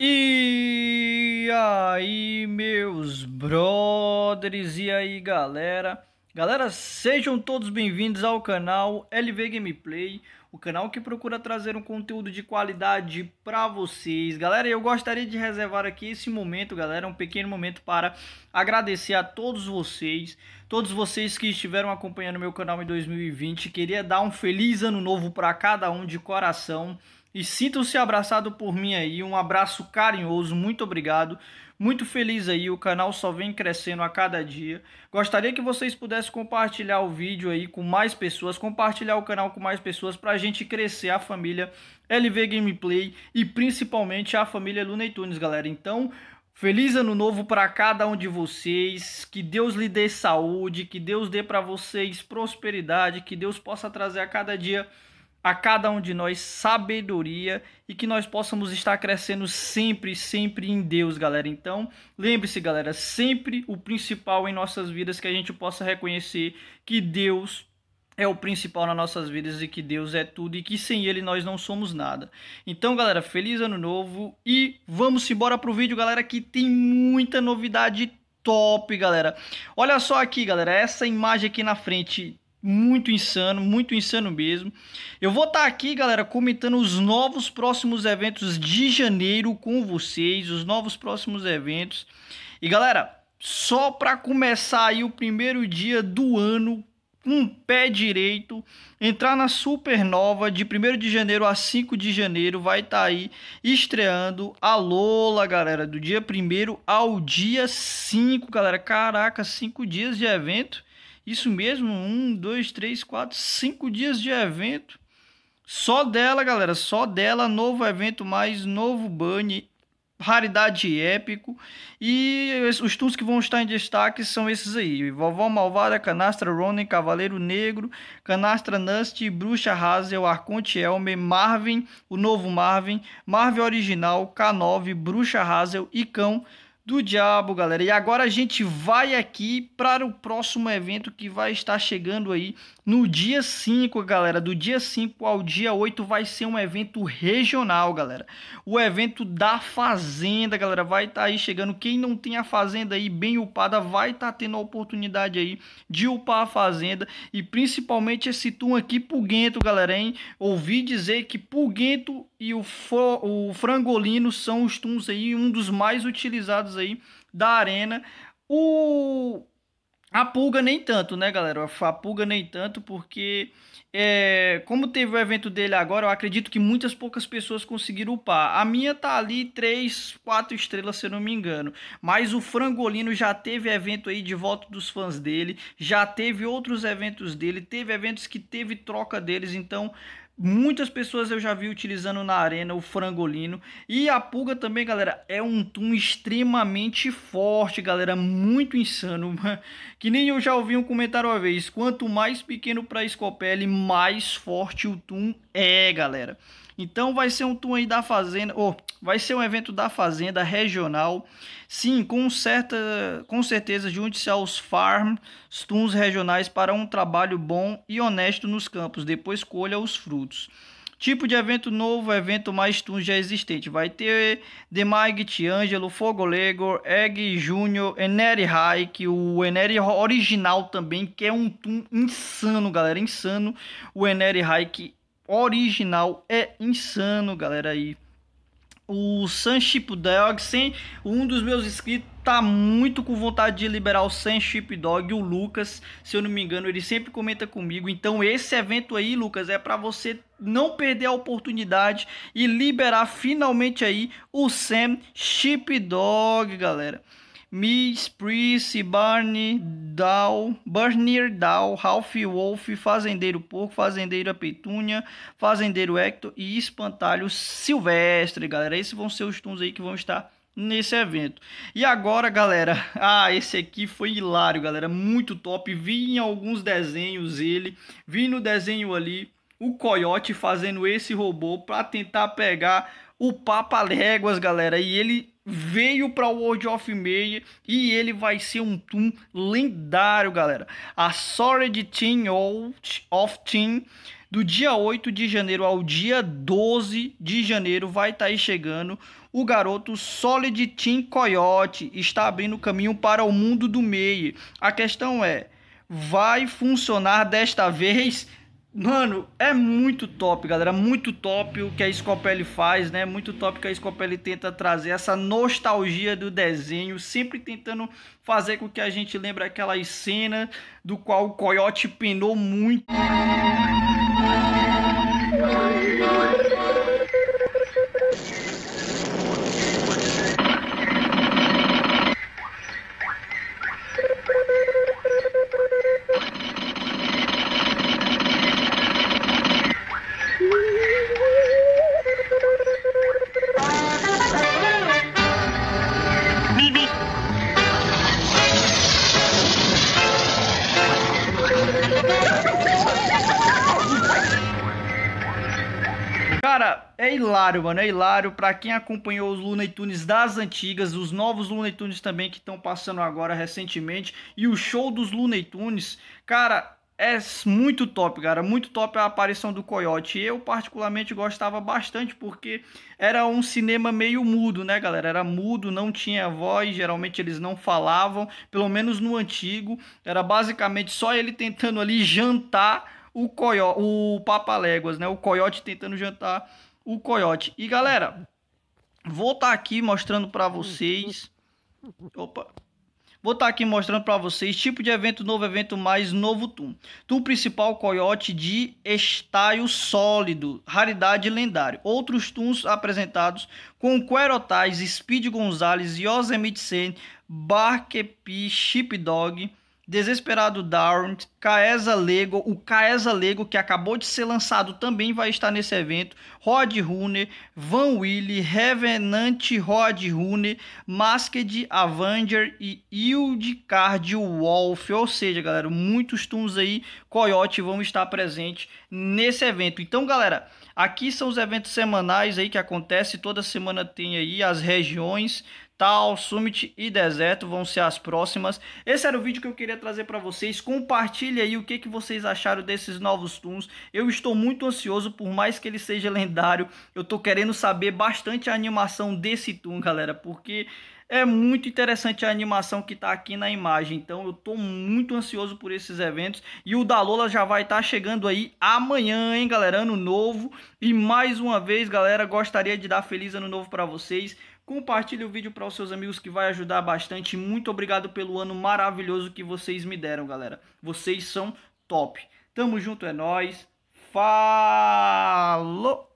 E aí, meus brothers, e aí, galera? Galera, sejam todos bem-vindos ao canal LV Gameplay, o canal que procura trazer um conteúdo de qualidade para vocês. Galera, eu gostaria de reservar aqui esse momento, galera, um pequeno momento para agradecer a todos vocês, todos vocês que estiveram acompanhando meu canal em 2020. Queria dar um feliz ano novo para cada um de coração. E sintam-se abraçado por mim aí, um abraço carinhoso, muito obrigado. Muito feliz aí, o canal só vem crescendo a cada dia. Gostaria que vocês pudessem compartilhar o vídeo aí com mais pessoas, compartilhar o canal com mais pessoas para a gente crescer a família LV Gameplay e principalmente a família Luna Tunes, galera. Então, Feliz ano novo para cada um de vocês. Que Deus lhe dê saúde, que Deus dê para vocês prosperidade, que Deus possa trazer a cada dia a cada um de nós sabedoria e que nós possamos estar crescendo sempre, sempre em Deus, galera. Então, lembre-se, galera, sempre o principal em nossas vidas que a gente possa reconhecer que Deus é o principal nas nossas vidas e que Deus é tudo e que sem ele nós não somos nada. Então, galera, feliz ano novo e vamos embora pro vídeo, galera, que tem muita novidade top, galera. Olha só aqui, galera, essa imagem aqui na frente muito insano, muito insano mesmo. Eu vou estar tá aqui, galera, comentando os novos próximos eventos de janeiro com vocês, os novos próximos eventos. E galera, só para começar aí o primeiro dia do ano um pé direito, entrar na Supernova de 1 de janeiro a 5 de janeiro, vai estar tá aí estreando a Lola, galera, do dia 1 ao dia 5, galera. Caraca, 5 dias de evento. Isso mesmo, um, dois, três, quatro, cinco dias de evento. Só dela, galera, só dela, novo evento mais, novo bunny, raridade épico. E os tuns que vão estar em destaque são esses aí. Vovó Malvada, Canastra Ronin, Cavaleiro Negro, Canastra Nust, Bruxa Hazel, Arconte Elmer, Marvin, o novo Marvin, Marvin Original, K9, Bruxa Hazel e Cão do diabo, galera. E agora a gente vai aqui para o próximo evento que vai estar chegando aí no dia 5, galera. Do dia 5 ao dia 8 vai ser um evento regional, galera. O evento da Fazenda, galera, vai estar tá aí chegando. Quem não tem a Fazenda aí bem upada vai estar tá tendo a oportunidade aí de upar a Fazenda. E principalmente esse turno aqui, Puguento, galera, hein? Ouvi dizer que Puguento e o, fo, o frangolino são os tuns aí, um dos mais utilizados aí da arena. O a pulga nem tanto, né, galera? A pulga nem tanto, porque é, como teve o evento dele agora, eu acredito que muitas poucas pessoas conseguiram upar. A minha tá ali 3, 4 estrelas, se eu não me engano. Mas o Frangolino já teve evento aí de volta dos fãs dele, já teve outros eventos dele, teve eventos que teve troca deles, então Muitas pessoas eu já vi utilizando na arena o frangolino. E a pulga também, galera, é um tum extremamente forte, galera. Muito insano. Que nem eu já ouvi um comentário uma vez. Quanto mais pequeno para a escopele, mais forte o tum é, galera. Então vai ser um tum aí da fazenda. Oh, Vai ser um evento da Fazenda regional, sim, com, certa, com certeza junte-se aos farm tuns regionais para um trabalho bom e honesto nos campos, depois colha os frutos. Tipo de evento novo, evento mais tuns já existente. Vai ter Demag, Tiangelo, Fogolego, Egg Júnior, Eneri Hike, o Eneri original também, que é um tun insano, galera, insano. O Eneri Hike original é insano, galera, aí. O Sunship Dog, Sim, um dos meus inscritos, tá muito com vontade de liberar o Sunship Dog. O Lucas, se eu não me engano, ele sempre comenta comigo. Então, esse evento aí, Lucas, é para você não perder a oportunidade e liberar finalmente aí o Sam Dog, galera. Miss Priest, Barney Dow, Burnier Dow, Ralph Wolf, Fazendeiro Porco, Fazendeiro Petúnia, Fazendeiro Hector e Espantalho Silvestre, galera. Esses vão ser os tons aí que vão estar nesse evento. E agora, galera, ah, esse aqui foi hilário, galera, muito top. Vi em alguns desenhos ele, vi no desenho ali o coiote fazendo esse robô para tentar pegar o Papa Léguas, galera. E ele veio para o World of Meia e ele vai ser um Toon lendário, galera. A Solid Team of Team do dia 8 de janeiro ao dia 12 de janeiro vai estar tá aí chegando o garoto Solid Team Coyote está abrindo caminho para o mundo do Meia. A questão é, vai funcionar desta vez? Mano, é muito top, galera. Muito top o que a Scopelli faz, né? Muito top que a Scopelli tenta trazer essa nostalgia do desenho, sempre tentando fazer com que a gente lembre aquela cena do qual o coiote penou muito. hilário, mano. É hilário. Pra quem acompanhou os Looney Tunes das antigas, os novos Looney Tunes também que estão passando agora recentemente. E o show dos Looney Tunes, cara, é muito top, cara. Muito top a aparição do Coyote. Eu, particularmente, gostava bastante porque era um cinema meio mudo, né, galera? Era mudo, não tinha voz, geralmente eles não falavam, pelo menos no antigo. Era basicamente só ele tentando ali jantar o, Coyote, o Papaléguas, né? O Coyote tentando jantar o coiote. E galera, vou estar tá aqui mostrando para vocês. Opa. Vou estar tá aqui mostrando para vocês tipo de evento novo, evento mais novo Tum. Tum principal coiote de estaio sólido, raridade lendário. Outros Tuns apresentados com Querotais, Speed Gonzales, Yosemite Sen, Barkepi, Sheepdog, Desesperado Darwin, Caesa Lego, o Caesa Lego que acabou de ser lançado também vai estar nesse evento. Rod Rune, Van Willy, Revenant Rod Rune, Masked Avenger e Ildicard Wolf. Ou seja, galera, muitos tuns aí, Coyote vão estar presentes nesse evento. Então, galera, aqui são os eventos semanais aí que acontece, toda semana tem aí as regiões, Tal, Summit e Deserto vão ser as próximas. Esse era o vídeo que eu queria trazer para vocês. Compartilhe aí o que, que vocês acharam desses novos Toons. Eu estou muito ansioso, por mais que ele seja lendário. Eu tô querendo saber bastante a animação desse Toon, galera, porque... É muito interessante a animação que está aqui na imagem, então eu estou muito ansioso por esses eventos. E o da Lola já vai estar tá chegando aí amanhã, hein, galera? Ano novo. E mais uma vez, galera, gostaria de dar feliz ano novo para vocês. Compartilhe o vídeo para os seus amigos que vai ajudar bastante. Muito obrigado pelo ano maravilhoso que vocês me deram, galera. Vocês são top. Tamo junto, é nós. Falou!